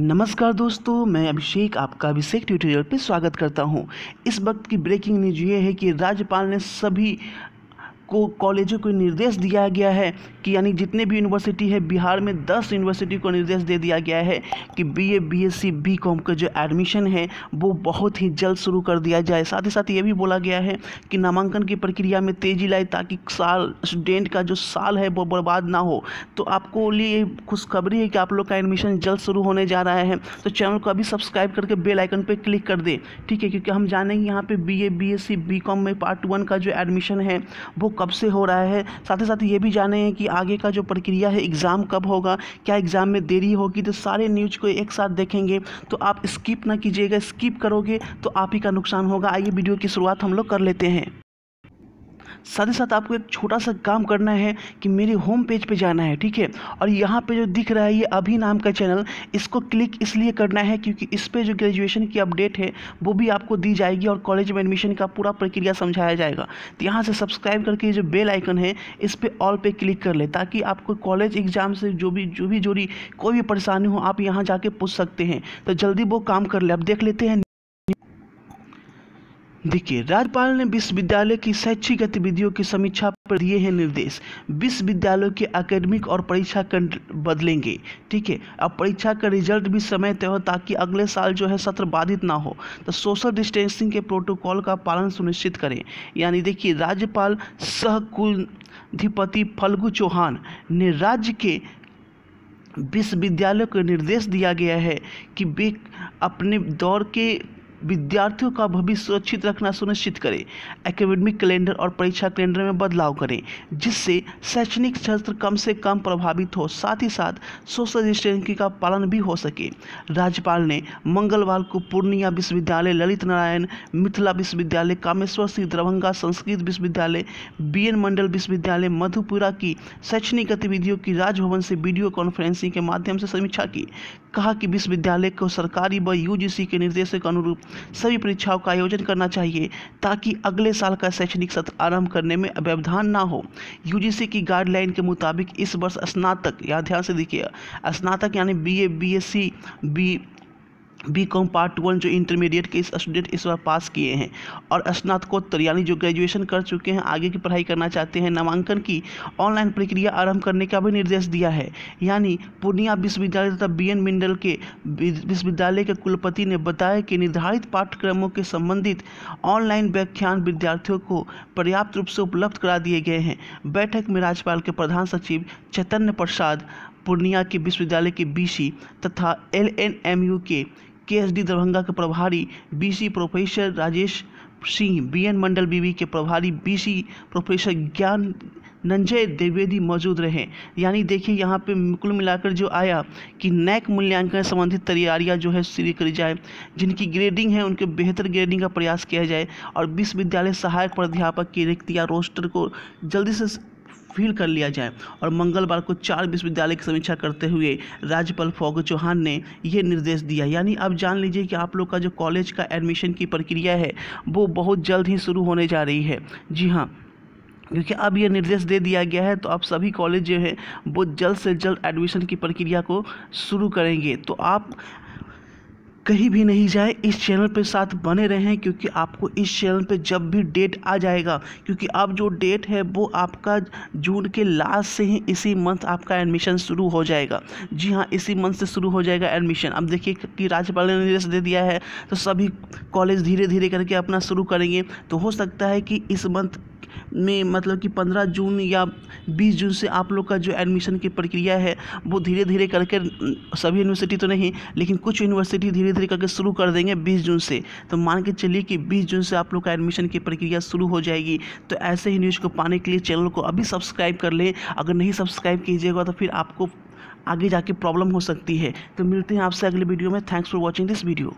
नमस्कार दोस्तों मैं अभिषेक आपका अभिषेक ट्यूटोरियल पर स्वागत करता हूं। इस वक्त की ब्रेकिंग न्यूज ये है कि राज्यपाल ने सभी को कॉलेजों को निर्देश दिया गया है कि यानी जितने भी यूनिवर्सिटी है बिहार में दस यूनिवर्सिटी को निर्देश दे दिया गया है कि B B A S C B com का जो एडमिशन है वो बहुत ही जल्द शुरू कर दिया जाए साथ ही साथ ये भी बोला गया है कि नामांकन की प्रक्रिया में तेज़ी लाए ताकि साल स्टूडेंट का जो साल है वो बर्बाद ना हो तो आपको लिए खुशखबरी है कि आप लोग का एडमिशन जल्द शुरू होने जा रहा है तो चैनल को अभी सब्सक्राइब करके बेल आइकन पर क्लिक कर दें ठीक है क्योंकि हम जानेंगे यहाँ पर B A B S C B com में पार्ट वन का जो एडमिशन है वो कब से हो रहा है साथ ही साथ ये भी जाने हैं कि आगे का जो प्रक्रिया है एग्ज़ाम कब होगा क्या एग्ज़ाम में देरी होगी तो सारे न्यूज को एक साथ देखेंगे तो आप स्किप ना कीजिएगा स्किप करोगे तो आप ही का नुकसान होगा आइए वीडियो की शुरुआत हम लोग कर लेते हैं साथ ही साथ आपको एक छोटा सा काम करना है कि मेरे होम पेज पे जाना है ठीक है और यहाँ पे जो दिख रहा है ये अभी नाम का चैनल इसको क्लिक इसलिए करना है क्योंकि इस पर जो ग्रेजुएशन की अपडेट है वो भी आपको दी जाएगी और कॉलेज में एडमिशन का पूरा प्रक्रिया समझाया जाएगा तो यहाँ से सब्सक्राइब करके जो बेल आइकन है इस पर ऑल पे क्लिक कर ले ताकि आपको कॉलेज एग्जाम से जो भी जो भी जोड़ी कोई भी परेशानी हो आप यहाँ जाके पूछ सकते हैं तो जल्दी वो काम कर ले अब देख लेते हैं देखिए राज्यपाल ने विश्वविद्यालय की शैक्षिक गतिविधियों की समीक्षा पर दिए हैं निर्देश विश्वविद्यालयों के अकेडमिक और परीक्षा बदलेंगे ठीक है अब परीक्षा का रिजल्ट भी समय तय हो ताकि अगले साल जो है सत्र बाधित ना हो तो सोशल डिस्टेंसिंग के प्रोटोकॉल का पालन सुनिश्चित करें यानी देखिए राज्यपाल सहकुलाधिपति फल्गू चौहान ने राज्य के विश्वविद्यालयों को निर्देश दिया गया है कि वे अपने दौर के विद्यार्थियों का भविष्य सुरक्षित रखना सुनिश्चित करें एकेडमिक कैलेंडर और परीक्षा कैलेंडर में बदलाव करें जिससे शैक्षणिक सत्र कम से कम प्रभावित हो साथ ही साथ सोशल डिस्टेंसिंग का पालन भी हो सके राज्यपाल ने मंगलवार को पूर्णिया विश्वविद्यालय ललित नारायण मिथिला विश्वविद्यालय कामेश्वर सिंह दरभंगा संस्कृत विश्वविद्यालय बी मंडल विश्वविद्यालय मधुपुरा की शैक्षणिक गतिविधियों की राजभवन से वीडियो कॉन्फ्रेंसिंग के माध्यम से समीक्षा की कहा कि विश्वविद्यालय को सरकारी व यूजीसी के निर्देश के अनुरूप सभी परीक्षाओं का आयोजन करना चाहिए ताकि अगले साल का शैक्षणिक सत्र आरंभ करने में व्यवधान ना हो यूजीसी की गाइडलाइन के मुताबिक इस वर्ष स्नातक या ध्यान से देखिए स्नातक यानी B A B S C B B com part one जो इंटरमीडिएट के स्टूडेंट इस बार पास किए हैं और स्नातकोत्तर यानी जो ग्रेजुएशन कर चुके हैं आगे की पढ़ाई करना चाहते हैं नामांकन की ऑनलाइन प्रक्रिया आरंभ करने का भी निर्देश दिया है यानी पूर्णिया विश्वविद्यालय तथा बी एन मिंडल के विश्वविद्यालय के कुलपति ने बताया कि निर्धारित पाठ्यक्रमों के संबंधित ऑनलाइन व्याख्यान विद्यार्थियों को पर्याप्त रूप से उपलब्ध करा दिए गए हैं बैठक में राज्यपाल के प्रधान सचिव चैतन्य प्रसाद पूर्णिया के विश्वविद्यालय के बीसी तथा एल के डी दरभंगा के प्रभारी VC professor Rajesh Singh BN Mandal BV के प्रभारी बीसी प्रोफेसर ज्ञान नंजय द्विवेदी मौजूद रहे यानी देखिए यहाँ पे कुल मिलाकर जो आया कि नैक मूल्यांकन संबंधित तैयारियाँ जो है शुरू करी जाए जिनकी ग्रेडिंग है उनके बेहतर ग्रेडिंग का प्रयास किया जाए और विश्वविद्यालय सहायक प्राध्यापक की रिक्तिया रोस्टर को जल्दी से फील कर लिया जाए और मंगलवार को चार विश्वविद्यालय की समीक्षा करते हुए राज्यपाल फागू चौहान ने यह निर्देश दिया यानी आप जान लीजिए कि आप लोग का जो कॉलेज का एडमिशन की प्रक्रिया है वो बहुत जल्द ही शुरू होने जा रही है जी हाँ क्योंकि अब यह निर्देश दे दिया गया है तो आप सभी कॉलेज जो हैं वो जल्द से जल्द एडमिशन की प्रक्रिया को शुरू करेंगे तो आप कहीं भी नहीं जाए इस चैनल पे साथ बने रहें क्योंकि आपको इस चैनल पे जब भी डेट आ जाएगा क्योंकि अब जो डेट है वो आपका जून के लास्ट से ही इसी मंथ आपका एडमिशन शुरू हो जाएगा जी हाँ इसी मंथ से शुरू हो जाएगा एडमिशन अब देखिए कि राज्यपाल ने निर्देश दे दिया है तो सभी कॉलेज धीरे धीरे करके अपना शुरू करेंगे तो हो सकता है कि इस मंथ में मतलब कि पंद्रह जून या बीस जून से आप लोग का जो एडमिशन की प्रक्रिया है वो धीरे धीरे करके सभी यूनिवर्सिटी तो नहीं लेकिन कुछ यूनिवर्सिटी धीरे धीरे करके शुरू कर देंगे बीस जून से तो मान के चलिए कि बीस जून से आप लोग का एडमिशन की प्रक्रिया शुरू हो जाएगी तो ऐसे ही न्यूज़ को पाने के लिए चैनल को अभी सब्सक्राइब कर लें अगर नहीं सब्सक्राइब कीजिएगा तो फिर आपको आगे जाके प्रॉब्लम हो सकती है तो मिलते हैं आपसे अगले वीडियो में thanks for watching this video